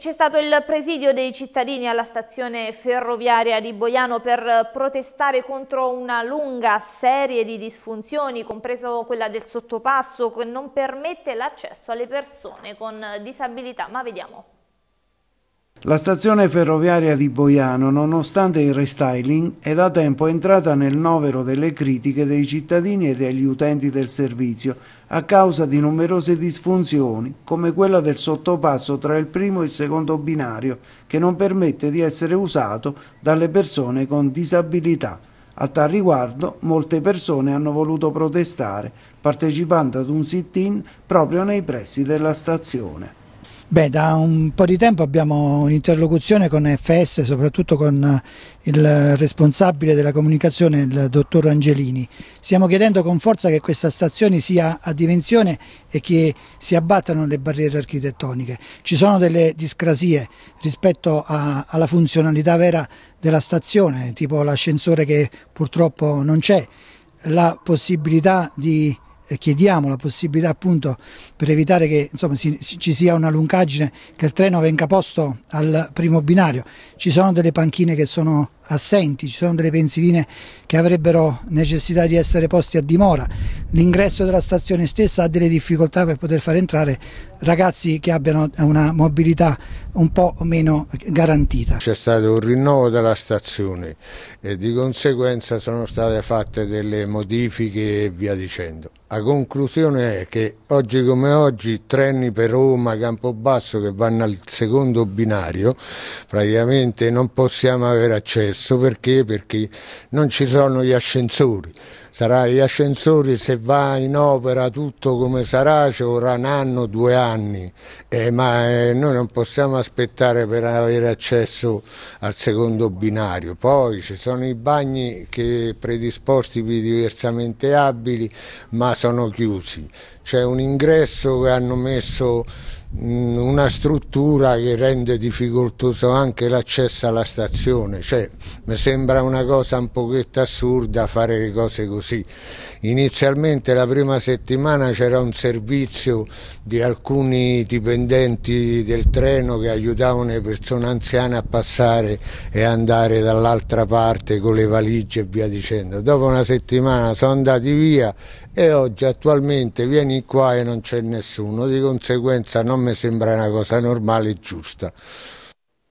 C'è stato il presidio dei cittadini alla stazione ferroviaria di Boiano per protestare contro una lunga serie di disfunzioni, compreso quella del sottopasso che non permette l'accesso alle persone con disabilità. Ma vediamo. La stazione ferroviaria di Boiano, nonostante il restyling, è da tempo entrata nel novero delle critiche dei cittadini e degli utenti del servizio a causa di numerose disfunzioni, come quella del sottopasso tra il primo e il secondo binario, che non permette di essere usato dalle persone con disabilità. A tal riguardo, molte persone hanno voluto protestare, partecipando ad un sit-in proprio nei pressi della stazione. Beh, da un po' di tempo abbiamo un'interlocuzione con FS, soprattutto con il responsabile della comunicazione, il dottor Angelini. Stiamo chiedendo con forza che questa stazione sia a dimensione e che si abbattano le barriere architettoniche. Ci sono delle discrasie rispetto a, alla funzionalità vera della stazione, tipo l'ascensore che purtroppo non c'è, la possibilità di chiediamo la possibilità appunto per evitare che insomma, si, ci sia una lungaggine che il treno venga posto al primo binario. Ci sono delle panchine che sono assenti, ci sono delle pensiline che avrebbero necessità di essere posti a dimora. L'ingresso della stazione stessa ha delle difficoltà per poter far entrare ragazzi che abbiano una mobilità un po' meno garantita. C'è stato un rinnovo della stazione e di conseguenza sono state fatte delle modifiche e via dicendo. La conclusione è che oggi come oggi treni per Roma, Campobasso che vanno al secondo binario praticamente non possiamo avere accesso perché? perché non ci sono gli ascensori. Saranno gli ascensori se va in opera tutto come sarà ci vorrà un anno, due anni anni, eh, ma eh, noi non possiamo aspettare per avere accesso al secondo binario. Poi ci sono i bagni che predisposti per diversamente abili, ma sono chiusi. C'è un ingresso che hanno messo Mm, una struttura che rende difficoltoso anche l'accesso alla stazione, cioè mi sembra una cosa un pochetto assurda fare le cose così. Inizialmente la prima settimana c'era un servizio di alcuni dipendenti del treno che aiutavano le persone anziane a passare e andare dall'altra parte con le valigie e via dicendo. Dopo una settimana sono andati via e oggi attualmente vieni qua e non c'è nessuno, di conseguenza non me sembra una cosa normale e giusta.